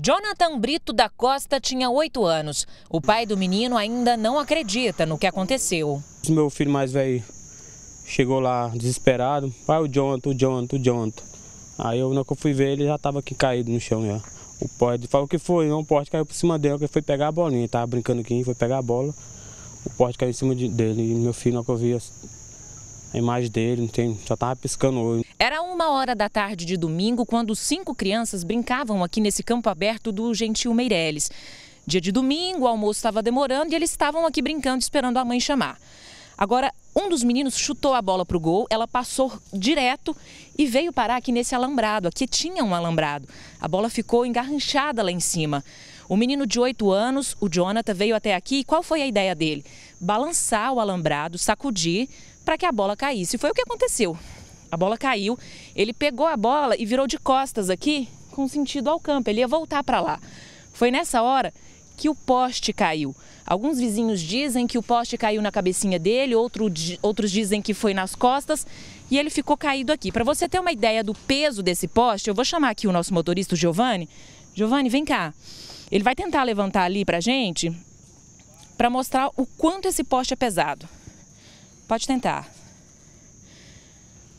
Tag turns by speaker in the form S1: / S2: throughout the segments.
S1: Jonathan Brito da Costa tinha oito anos. O pai do menino ainda não acredita no que aconteceu.
S2: Meu filho mais velho chegou lá desesperado. Pai, o Jonathan, o Jonathan, o Jonathan. Aí eu, na eu fui ver, ele já estava aqui caído no chão já. O poste falou que foi, não, o poste caiu por cima dele, que foi pegar a bolinha. Ele brincando aqui, foi pegar a bola. O poste caiu em cima de, dele. E meu filho, na eu vi a imagem dele, não tem, só estava piscando o olho.
S1: Era uma hora da tarde de domingo quando cinco crianças brincavam aqui nesse campo aberto do Gentil Meireles. Dia de domingo, o almoço estava demorando e eles estavam aqui brincando, esperando a mãe chamar. Agora, um dos meninos chutou a bola para o gol, ela passou direto e veio parar aqui nesse alambrado. Aqui tinha um alambrado. A bola ficou engarranchada lá em cima. O menino de 8 anos, o Jonathan, veio até aqui e qual foi a ideia dele? Balançar o alambrado, sacudir para que a bola caísse. Foi o que aconteceu. A bola caiu, ele pegou a bola e virou de costas aqui, com sentido ao campo. Ele ia voltar para lá. Foi nessa hora que o poste caiu. Alguns vizinhos dizem que o poste caiu na cabecinha dele, outro, outros dizem que foi nas costas e ele ficou caído aqui. Para você ter uma ideia do peso desse poste, eu vou chamar aqui o nosso motorista, o Giovanni. Giovanni, vem cá. Ele vai tentar levantar ali para gente para mostrar o quanto esse poste é pesado. Pode tentar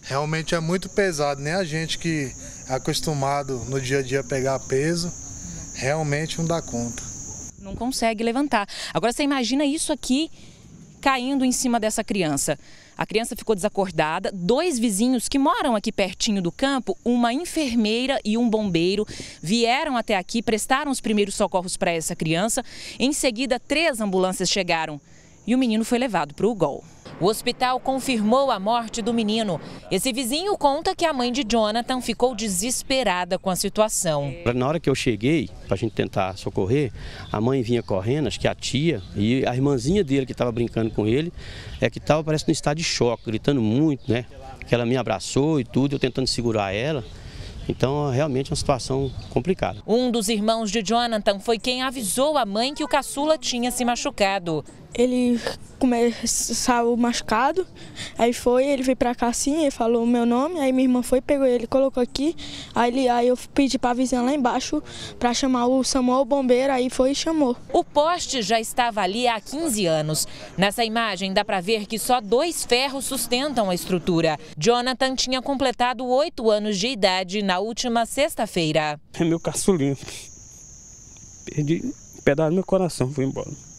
S1: realmente
S2: é muito pesado. Nem né? a gente que é acostumado no dia a dia a pegar peso,
S1: realmente não dá conta. Não consegue levantar. Agora você imagina isso aqui caindo em cima dessa criança. A criança ficou desacordada. Dois vizinhos que moram aqui pertinho do campo, uma enfermeira e um bombeiro, vieram até aqui, prestaram os primeiros socorros para essa criança. Em seguida, três ambulâncias chegaram e o menino foi levado para o gol. O hospital confirmou a morte do menino. Esse vizinho conta que a mãe de Jonathan ficou desesperada com a situação.
S2: Na hora que eu cheguei, para a gente tentar socorrer, a mãe vinha correndo, acho que a tia e a irmãzinha dele que estava brincando com ele, é que estava parece no estado de choque, gritando muito, né? Que ela me abraçou e tudo, eu tentando segurar ela. Então, realmente é uma situação complicada.
S1: Um dos irmãos de Jonathan foi quem avisou a mãe que o caçula tinha se machucado ele saiu machucado. Aí foi, ele veio pra cá assim, ele falou o meu nome, aí minha irmã foi, pegou ele, colocou aqui. Aí, ele, aí eu pedi pra vizinha lá embaixo pra chamar o Samuel, o bombeiro, aí foi e chamou. O poste já estava ali há 15 anos. Nessa imagem dá pra ver que só dois ferros sustentam a estrutura. Jonathan tinha completado oito anos de idade na última sexta-feira.
S2: É meu caçulinho. Perdi um pedaço do meu coração, foi embora.